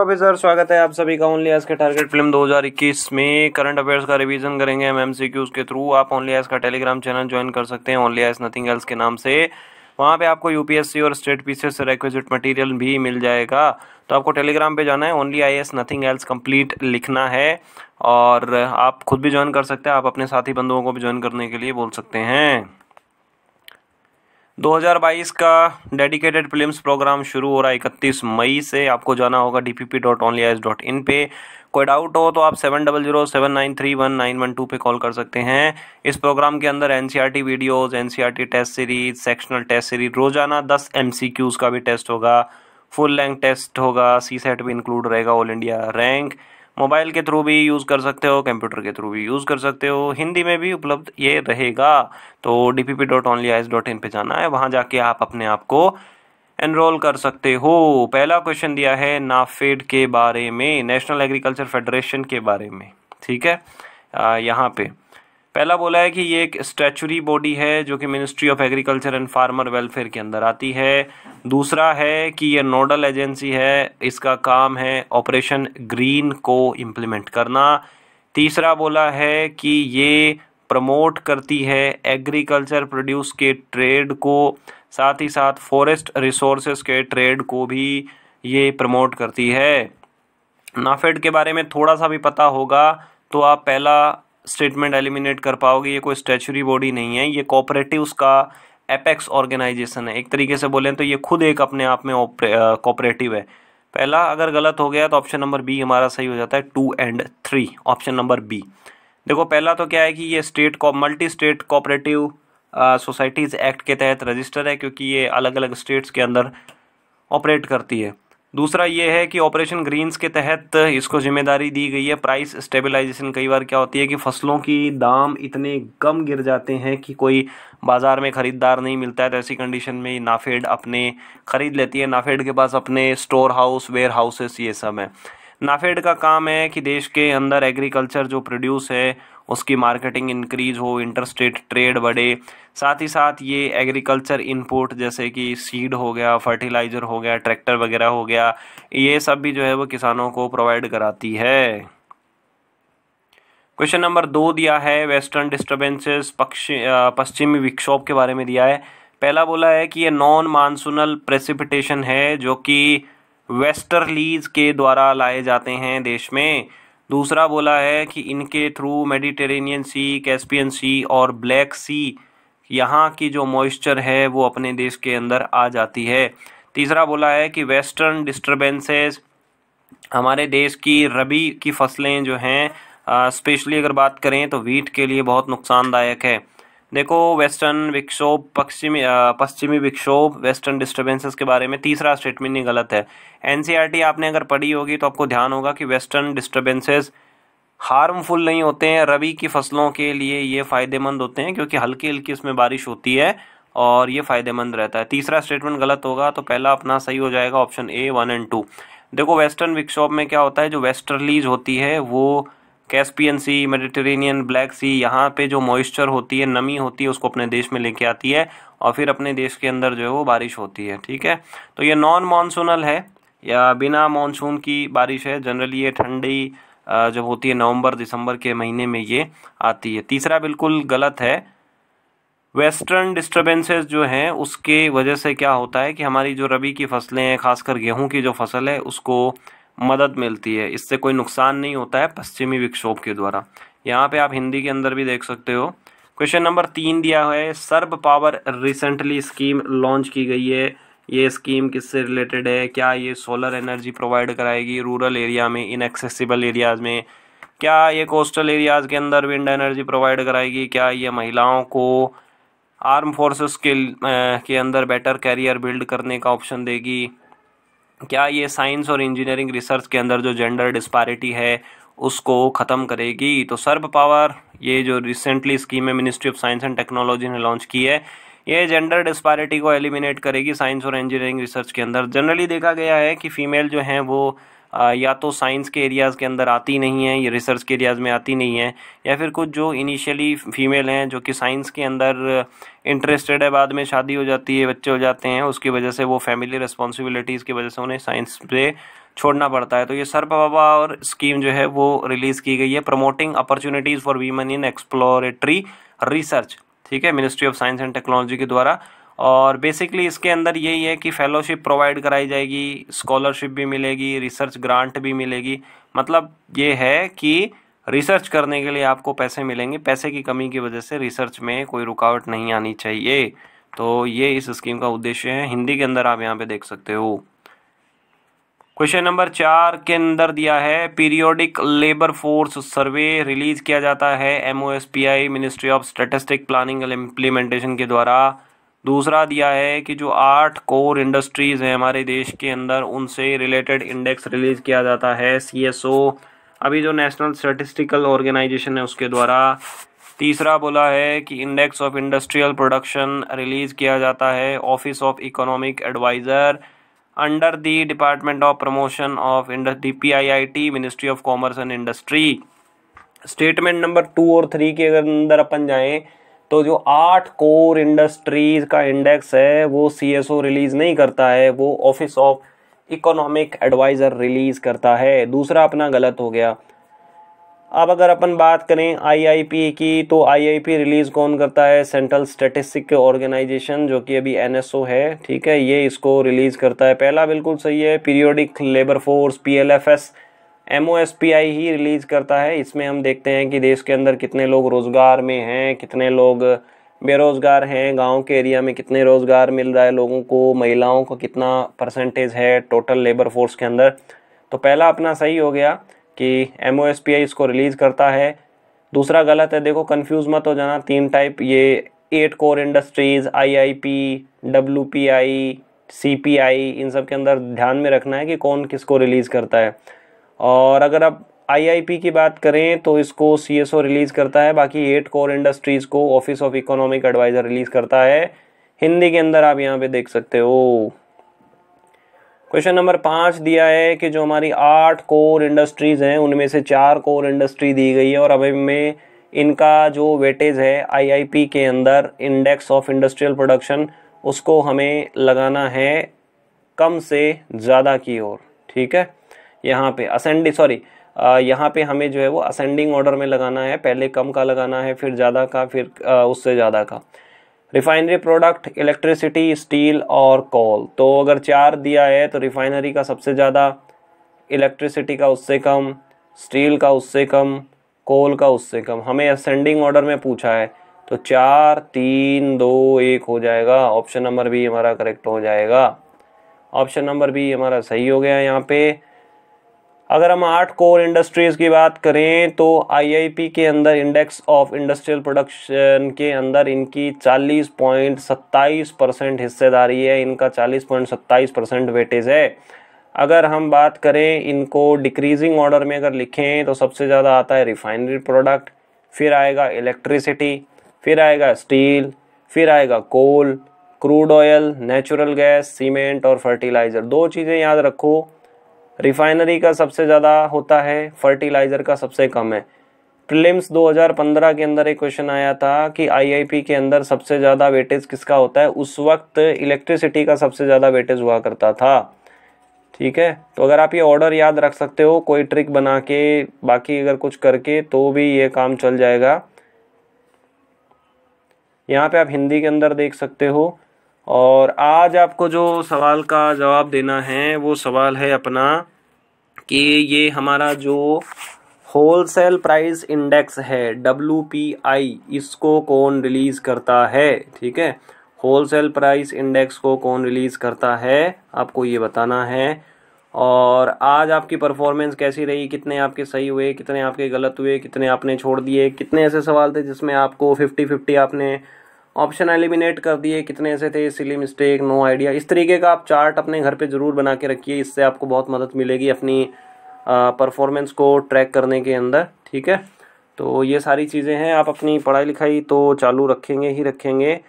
officer स्वागत है आप सभी का ओनली एस के टारगेट फिल्म 2021 में करंट अफेयर्स का रिवीजन करेंगे एम एम सी के थ्रू आप ओनली एस का टेलीग्राम चैनल ज्वाइन कर सकते हैं ओनली एस नथिंग एल्स के नाम से वहाँ पे आपको यूपीएससी और स्टेट पीसेस से रिक्वेजिट मटेरियल भी मिल जाएगा तो आपको टेलीग्राम पे जाना है only I S nothing else complete लिखना है और आप खुद भी ज्वाइन कर सकते हैं आप अपने साथी बंधुओं को भी ज्वाइन करने के लिए बोल सकते हैं 2022 का डेडिकेटेड फिल्म्स प्रोग्राम शुरू हो रहा है इकतीस मई से आपको जाना होगा D P P dot only I dot in पे कोई डाउट हो तो आप seven double zero seven nine three one nine one two पे कॉल कर सकते हैं इस प्रोग्राम के अंदर N C R T videos N C R T test series sectional test series रोजाना दस एम सी क्यूज़ का भी टेस्ट होगा फुल लेंथ टेस्ट होगा सी सेट भी इंक्लूड रहेगा ऑल इंडिया रैंक मोबाइल के थ्रू भी यूज़ कर सकते हो कंप्यूटर के थ्रू भी यूज़ कर सकते हो हिंदी में भी उपलब्ध ये रहेगा तो D P P dot only IAS dot in पर जाना है वहाँ जाके आप अपने आप को एनरोल कर सकते हो पहला क्वेश्चन दिया है नाफेड के बारे में नेशनल एग्रीकल्चर फेडरेशन के बारे में ठीक है यहाँ पे पहला बोला है कि ये एक स्टैचुरी बॉडी है जो कि ministry of agriculture and farmer welfare के अंदर आती है दूसरा है कि ये नोडल एजेंसी है इसका काम है ऑपरेशन ग्रीन को इम्प्लीमेंट करना तीसरा बोला है कि ये प्रमोट करती है एग्रीकल्चर प्रोड्यूस के ट्रेड को साथ ही साथ फॉरेस्ट रिसोर्स के ट्रेड को भी ये प्रमोट करती है नाफेड के बारे में थोड़ा सा भी पता होगा तो आप पहला स्टेटमेंट एलिमिनेट कर पाओगे ये कोई स्टेचुरी बॉडी नहीं है ये कॉपरेटिव का एपेक्स ऑर्गेनाइजेशन है एक तरीके से बोलें तो ये खुद एक अपने आप में कॉपरेटिव है पहला अगर गलत हो गया तो ऑप्शन नंबर बी हमारा सही हो जाता है two and three option number B देखो पहला तो क्या है कि ये स्टेट को multi state cooperative societies act के तहत रजिस्टर है क्योंकि ये अलग अलग स्टेट्स के अंदर ऑपरेट करती है दूसरा ये है कि ऑपरेशन ग्रीन्स के तहत इसको जिम्मेदारी दी गई है प्राइस स्टेबलाइजेशन कई बार क्या होती है कि फसलों की दाम इतने कम गिर जाते हैं कि कोई बाज़ार में ख़रीदार नहीं मिलता है तो ऐसी कंडीशन में नाफेड अपने ख़रीद लेती है नाफेड के पास अपने स्टोर हाउस वेयर हाउसेस ये सब हैं नाफेड का काम है कि देश के अंदर एग्रीकल्चर जो प्रोड्यूस है उसकी मार्केटिंग इंक्रीज हो स्टेट ट्रेड बढ़े साथ ही साथ ये एग्रीकल्चर इनपुट जैसे कि सीड हो गया फर्टिलाइज़र हो गया ट्रैक्टर वगैरह हो गया ये सब भी जो है वो किसानों को प्रोवाइड कराती है क्वेश्चन नंबर दो दिया है वेस्टर्न डिस्टर्बेंसेस पश्चिमी विक्षोभ के बारे में दिया है पहला बोला है कि ये नॉन मानसूनल प्रेसिपिटेशन है जो कि वेस्टर्लीज के द्वारा लाए जाते हैं देश में दूसरा बोला है कि इनके through Mediterranean Sea Caspian Sea और ब्लैक सी यहाँ की जो मॉइस्चर है वो अपने देश के अंदर आ जाती है तीसरा बोला है कि वेस्टर्न डिस्टर्बेंसेस हमारे देश की रबी की फसलें जो हैं स्पेशली अगर बात करें तो वीट के लिए बहुत नुकसानदायक है देखो वेस्टर्न विक्षोभ पश्चिमी पश्चिमी विक्षोभ वेस्टर्न डिस्टरबेंसेस के बारे में तीसरा स्टेटमेंट नहीं गलत है एनसीईआरटी e आपने अगर पढ़ी होगी तो आपको ध्यान होगा कि वेस्टर्न डिस्टरबेंसेस हार्मफुल नहीं होते हैं रबी की फसलों के लिए ये फ़ायदेमंद होते हैं क्योंकि हल्की हल्की उसमें बारिश होती है और ये फ़ायदेमंद रहता है तीसरा स्टेटमेंट गलत होगा तो पहला अपना सही हो जाएगा option A one and two देखो वेस्टर्न विक्षोभ में क्या होता है जो वेस्टर्लीज होती है वो Caspian Sea Mediterranean Black Sea यहाँ पे जो मॉइस्चर होती है नमी होती है उसको अपने देश में लेके आती है और फिर अपने देश के अंदर जो है वो बारिश होती है ठीक है तो ये नॉन मानसूनल है या बिना मानसून की बारिश है जनरली ये ठंडी जब होती है नवंबर दिसंबर के महीने में ये आती है तीसरा बिल्कुल गलत है वेस्टर्न डिस्टर्बेंसेस जो हैं उसके वजह से क्या होता है कि हमारी जो रबी की फसलें हैं खासकर गेहूं की जो फसल है उसको मदद मिलती है इससे कोई नुकसान नहीं होता है पश्चिमी विक्षोभ के द्वारा यहाँ पे आप हिंदी के अंदर भी देख सकते हो क्वेश्चन नंबर तीन दिया है SERB POWER recently scheme launch की गई है ये स्कीम किससे रिलेटेड है क्या ये सोलर एनर्जी प्रोवाइड कराएगी रूरल एरिया में इनएक्सेसिबल एरियाज़ में क्या ये कोस्टल एरियाज़ के अंदर विंड एनर्जी प्रोवाइड कराएगी क्या ये महिलाओं को आर्म फोर्सेस के के अंदर बेटर कैरियर बिल्ड करने का ऑप्शन देगी क्या ये साइंस और इंजीनियरिंग रिसर्च के अंदर जो जेंडर डिस्पैरिटी है उसको ख़त्म करेगी तो सर्व पावर ये जो रिसेंटली स्कीम है ministry of science and technology ने लॉन्च की है ये जेंडर डिस्पैरिटी को एलिमिनेट करेगी साइंस और इंजीनियरिंग रिसर्च के अंदर जनरली देखा गया है कि फ़ीमेल जो हैं वो या तो साइंस के एरियाज़ के अंदर आती नहीं है या रिसर्च के एरियाज़ में आती नहीं है या फिर कुछ जो इनिशियली फ़ीमेल हैं जो कि साइंस के अंदर इंटरेस्टेड है बाद में शादी हो जाती है बच्चे हो जाते हैं उसकी वजह से वो फैमिली रिस्पॉन्सिबिलिटीज़ की वजह से उन्हें साइंस पे छोड़ना पड़ता है तो ये सर्प और स्कीम जो है वो रिलीज़ की गई है promoting opportunities for women in exploratory research ठीक है ministry of science and technology के द्वारा और बेसिकली इसके अंदर यही है कि फेलोशिप प्रोवाइड कराई जाएगी स्कॉलरशिप भी मिलेगी रिसर्च ग्रांट भी मिलेगी मतलब ये है कि रिसर्च करने के लिए आपको पैसे मिलेंगे पैसे की कमी की वजह से रिसर्च में कोई रुकावट नहीं आनी चाहिए तो ये इस स्कीम का उद्देश्य है हिंदी के अंदर आप यहाँ पे देख सकते हो क्वेश्चन नंबर चार के अंदर दिया है periodic labour force survey release किया जाता है M ministry of statistic planning and implementation के द्वारा दूसरा दिया है कि जो आठ कोर इंडस्ट्रीज़ हैं हमारे देश के अंदर उनसे रिलेटेड इंडेक्स रिलीज़ किया जाता है सी एस ओ अभी जो नेशनल स्टेटिस्टिकल ऑर्गेनाइजेशन है उसके द्वारा तीसरा बोला है कि index of industrial production release किया जाता है office of economic adviser under the department of promotion of D P I I T ministry of commerce and industry statement number two और थ्री के अगर अंदर अपन जाएँ तो जो आठ कोर इंडस्ट्रीज का इंडेक्स है वो सी रिलीज नहीं करता है वो office of economic adviser release करता है दूसरा अपना गलत हो गया अब अगर अपन बात करें आईआईपी की तो आईआईपी रिलीज़ कौन करता है सेंट्रल स्टेटिस्टिक ऑर्गेनाइजेशन जो कि अभी एनएसओ है ठीक है ये इसको रिलीज़ करता है पहला बिल्कुल सही है periodic labour force PLFS L M ही रिलीज़ करता है इसमें हम देखते हैं कि देश के अंदर कितने लोग रोज़गार में हैं कितने लोग बेरोज़गार हैं गांव के एरिया में कितने रोज़गार मिल रहा है लोगों को महिलाओं को कितना परसेंटेज है टोटल लेबर फोर्स के अंदर तो पहला अपना सही हो गया कि एम इसको रिलीज़ करता है दूसरा गलत है देखो कन्फ्यूज़ मत हो जाना तीन टाइप ये eight core industries I I P W P I C P I इन सब के अंदर ध्यान में रखना है कि कौन किसको रिलीज़ करता है और अगर आप आईआईपी की बात करें तो इसको सीएसओ रिलीज़ करता है बाकी एट कोर इंडस्ट्रीज़ को office of economic adviser release करता है हिंदी के अंदर आप यहाँ पे देख सकते हो क्वेश्चन नंबर पाँच दिया है कि जो हमारी आठ कोर इंडस्ट्रीज़ हैं उनमें से चार कोर इंडस्ट्री दी गई है और अभी में इनका जो वेटेज है आईआईपी के अंदर इंडेक्स ऑफ इंडस्ट्रियल प्रोडक्शन उसको हमें लगाना है कम से ज़्यादा की ओर ठीक है यहाँ पे असेंडिंग सॉरी यहाँ पे हमें जो है वो असेंडिंग ऑर्डर में लगाना है पहले कम का लगाना है फिर ज़्यादा का फिर आ, उससे ज़्यादा का रिफाइनरी प्रोडक्ट इलेक्ट्रिसिटी स्टील और कॉल तो अगर चार दिया है तो रिफाइनरी का सबसे ज़्यादा इलेक्ट्रिसिटी का उससे कम स्टील का उससे कम कोल का उससे कम हमें असेंडिंग ऑर्डर में पूछा है तो चार तीन दो एक हो जाएगा ऑप्शन नंबर बी हमारा करेक्ट हो जाएगा ऑप्शन नंबर बी हमारा सही हो गया यहाँ पे अगर हम आठ कोर इंडस्ट्रीज़ की बात करें तो आईआईपी के अंदर इंडेक्स ऑफ इंडस्ट्रियल प्रोडक्शन के अंदर इनकी चालीस पॉइंट सत्ताईस परसेंट हिस्सेदारी है इनका चालीस पॉइंट सत्ताईस परसेंट वेटेज है अगर हम बात करें इनको डिक्रीजिंग ऑर्डर में अगर लिखें तो सबसे ज़्यादा आता है रिफाइनरी प्रोडक्ट फिर आएगा इलेक्ट्रिसिटी फिर आएगा स्टील फिर आएगा coal crude oil natural gas cement और फर्टिलाइज़र दो चीज़ें याद रखो रिफाइनरी का सबसे ज़्यादा होता है फर्टिलाइज़र का सबसे कम है प्रिलिम्स 2015 के अंदर एक क्वेश्चन आया था कि आईआईपी के अंदर सबसे ज़्यादा वेटेज किसका होता है उस वक्त इलेक्ट्रिसिटी का सबसे ज़्यादा वेटेज हुआ करता था ठीक है तो अगर आप ये ऑर्डर याद रख सकते हो कोई ट्रिक बना के बाकी अगर कुछ करके तो भी ये काम चल जाएगा यहाँ पे आप हिंदी के अंदर देख सकते हो और आज आपको जो सवाल का जवाब देना है वो सवाल है अपना कि ये हमारा जो होलसेल प्राइस इंडेक्स है डब्ल्यू पी आई इसको कौन रिलीज़ करता है ठीक है होलसेल प्राइस इंडेक्स को कौन रिलीज़ करता है आपको ये बताना है और आज आपकी परफॉर्मेंस कैसी रही कितने आपके सही हुए कितने आपके गलत हुए कितने आपने छोड़ दिए कितने ऐसे सवाल थे जिसमें आपको फिफ्टी फिफ्टी आपने ऑप्शन एलिमिनेट कर दिए कितने ऐसे थे सिली मिस्टेक नो आइडिया इस तरीके का आप चार्ट अपने घर पे ज़रूर बना के रखिए इससे आपको बहुत मदद मिलेगी अपनी परफॉर्मेंस को ट्रैक करने के अंदर ठीक है तो ये सारी चीज़ें हैं आप अपनी पढ़ाई लिखाई तो चालू रखेंगे ही रखेंगे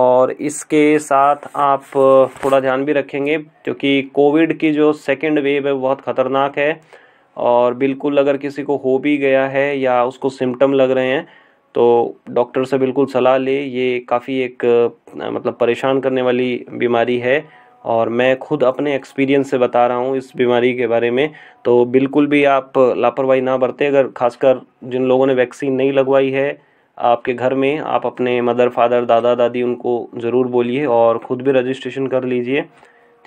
और इसके साथ आप थोड़ा ध्यान भी रखेंगे क्योंकि कोविड की जो सेकेंड वेव है बहुत ख़तरनाक है और बिल्कुल अगर किसी को हो भी गया है या उसको सिम्टम लग रहे हैं तो डॉक्टर से बिल्कुल सलाह ले ये काफ़ी एक मतलब परेशान करने वाली बीमारी है और मैं खुद अपने एक्सपीरियंस से बता रहा हूँ इस बीमारी के बारे में तो बिल्कुल भी आप लापरवाही ना बरतें अगर खासकर जिन लोगों ने वैक्सीन नहीं लगवाई है आपके घर में आप अपने मदर फादर दादा दादी उनको ज़रूर बोलिए और ख़ुद भी रजिस्ट्रेशन कर लीजिए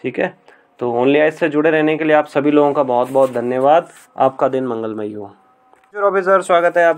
ठीक है तो ओनली आइस से जुड़े रहने के लिए आप सभी लोगों का बहुत बहुत धन्यवाद आपका दिन मंगलमय हो सर स्वागत है आप